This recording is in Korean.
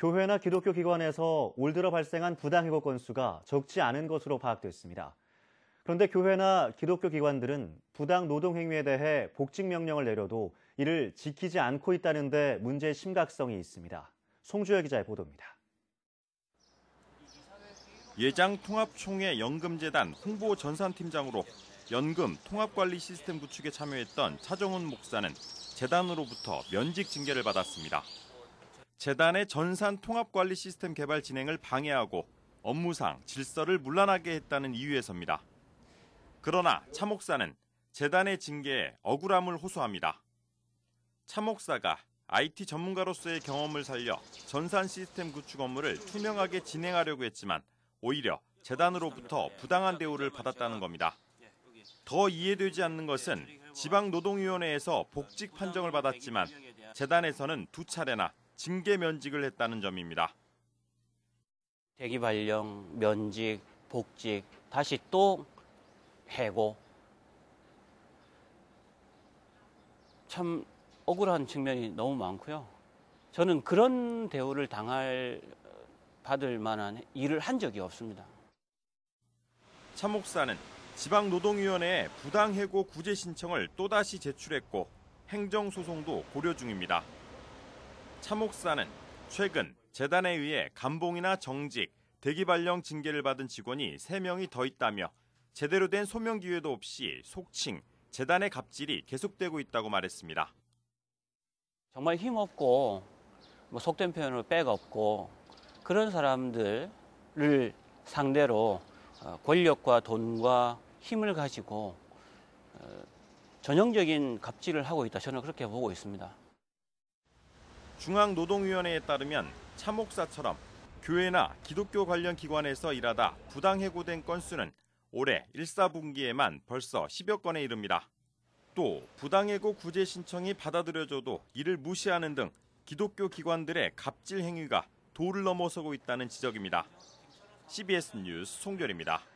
교회나 기독교 기관에서 올 들어 발생한 부당해고 건수가 적지 않은 것으로 파악됐습니다. 그런데 교회나 기독교 기관들은 부당 노동 행위에 대해 복직 명령을 내려도 이를 지키지 않고 있다는데 문제의 심각성이 있습니다. 송주혁 기자의 보도입니다. 예장 통합총회 연금재단 홍보 전산팀장으로 연금 통합관리 시스템 구축에 참여했던 차정훈 목사는 재단으로부터 면직 징계를 받았습니다. 재단의 전산 통합 관리 시스템 개발 진행을 방해하고 업무상 질서를 문란하게 했다는 이유에서입니다. 그러나 차 목사는 재단의 징계에 억울함을 호소합니다. 차 목사가 IT 전문가로서의 경험을 살려 전산 시스템 구축 업무를 투명하게 진행하려고 했지만 오히려 재단으로부터 부당한 대우를 받았다는 겁니다. 더 이해되지 않는 것은 지방노동위원회에서 복직 판정을 받았지만 재단에서는 두 차례나 징계 면직을 했다는 점입니다. 대기 발령, 면직, 복직, 다시 또 해고. 참 억울한 측면이 너무 많고요. 저는 그런 대우를 당할 받을 만한 일을 한 적이 없습니다. 참옥사는 지방노동위원회에 부당해고 구제 신청을 또다시 제출했고 행정소송도 고려 중입니다. 차 목사는 최근 재단에 의해 감봉이나 정직, 대기발령 징계를 받은 직원이 3명이 더 있다며 제대로 된 소명 기회도 없이 속칭 재단의 갑질이 계속되고 있다고 말했습니다. 정말 힘없고 뭐 속된 표현으로 백없고 그런 사람들을 상대로 어, 권력과 돈과 힘을 가지고 어, 전형적인 갑질을 하고 있다 저는 그렇게 보고 있습니다. 중앙노동위원회에 따르면 참목사처럼 교회나 기독교 관련 기관에서 일하다 부당 해고된 건수는 올해 1 4분기에만 벌써 10여 건에 이릅니다. 또 부당해고 구제 신청이 받아들여져도 이를 무시하는 등 기독교 기관들의 갑질 행위가 도를 넘어서고 있다는 지적입니다. CBS 뉴스 송별입니다.